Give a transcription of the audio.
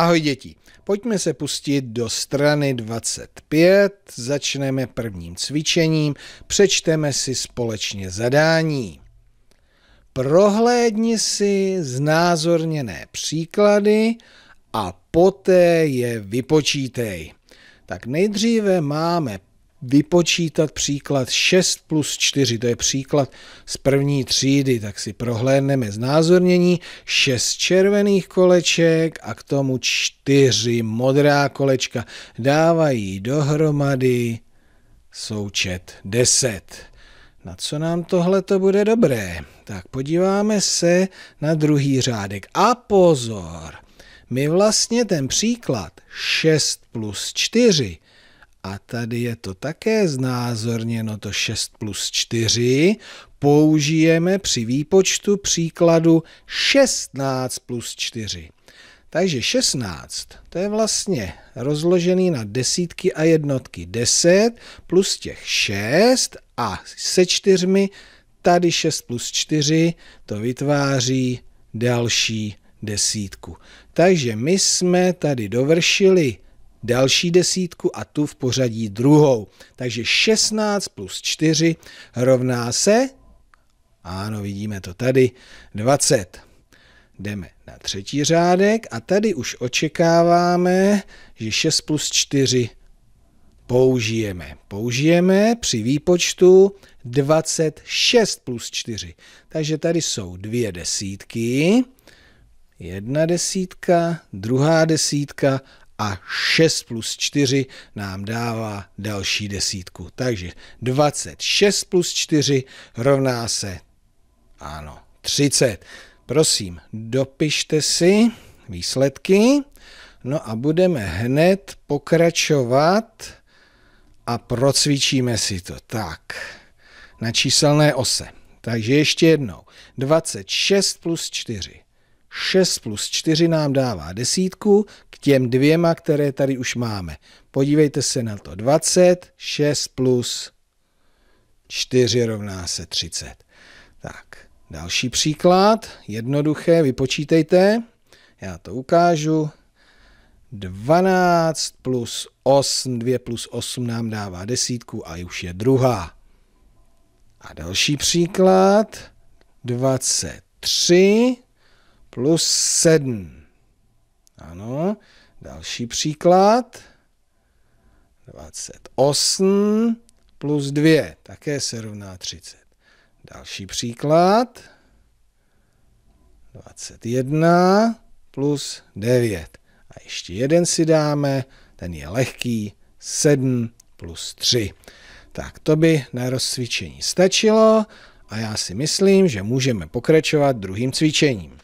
Ahoj děti, pojďme se pustit do strany 25, začneme prvním cvičením, přečteme si společně zadání. Prohlédni si znázorněné příklady a poté je vypočítej. Tak nejdříve máme vypočítat příklad 6 plus 4, to je příklad z první třídy, tak si prohlédneme znázornění 6 červených koleček a k tomu 4 modrá kolečka dávají dohromady součet 10. Na co nám tohle to bude dobré? Tak podíváme se na druhý řádek. A pozor! My vlastně ten příklad 6 plus 4 a tady je to také znázorněno, to 6 plus 4 použijeme při výpočtu příkladu 16 plus 4. Takže 16, to je vlastně rozložený na desítky a jednotky. 10 plus těch 6 a se čtyřmi tady 6 plus 4 to vytváří další desítku. Takže my jsme tady dovršili další desítku a tu v pořadí druhou. Takže 16 plus 4 rovná se, ano, vidíme to tady, 20. Jdeme na třetí řádek a tady už očekáváme, že 6 plus 4 použijeme. Použijeme při výpočtu 26 plus 4. Takže tady jsou dvě desítky. Jedna desítka, druhá desítka a 6 plus 4 nám dává další desítku. Takže 26 plus 4 rovná se, ano, 30. Prosím, dopište si výsledky. No a budeme hned pokračovat a procvičíme si to tak na číselné ose. Takže ještě jednou. 26 plus 4 6 plus 4 nám dává desítku k těm dvěma, které tady už máme. Podívejte se na to. 20, 6 plus 4 rovná se 30. Tak, další příklad, jednoduché, vypočítejte. Já to ukážu. 12 plus 8, 2 plus 8 nám dává desítku a už je druhá. A další příklad, 23 plus 7. Ano, další příklad. 28 plus 2, také se rovná 30. Další příklad. 21 plus 9. A ještě jeden si dáme, ten je lehký, 7 plus 3. Tak to by na rozcvičení stačilo a já si myslím, že můžeme pokračovat druhým cvičením.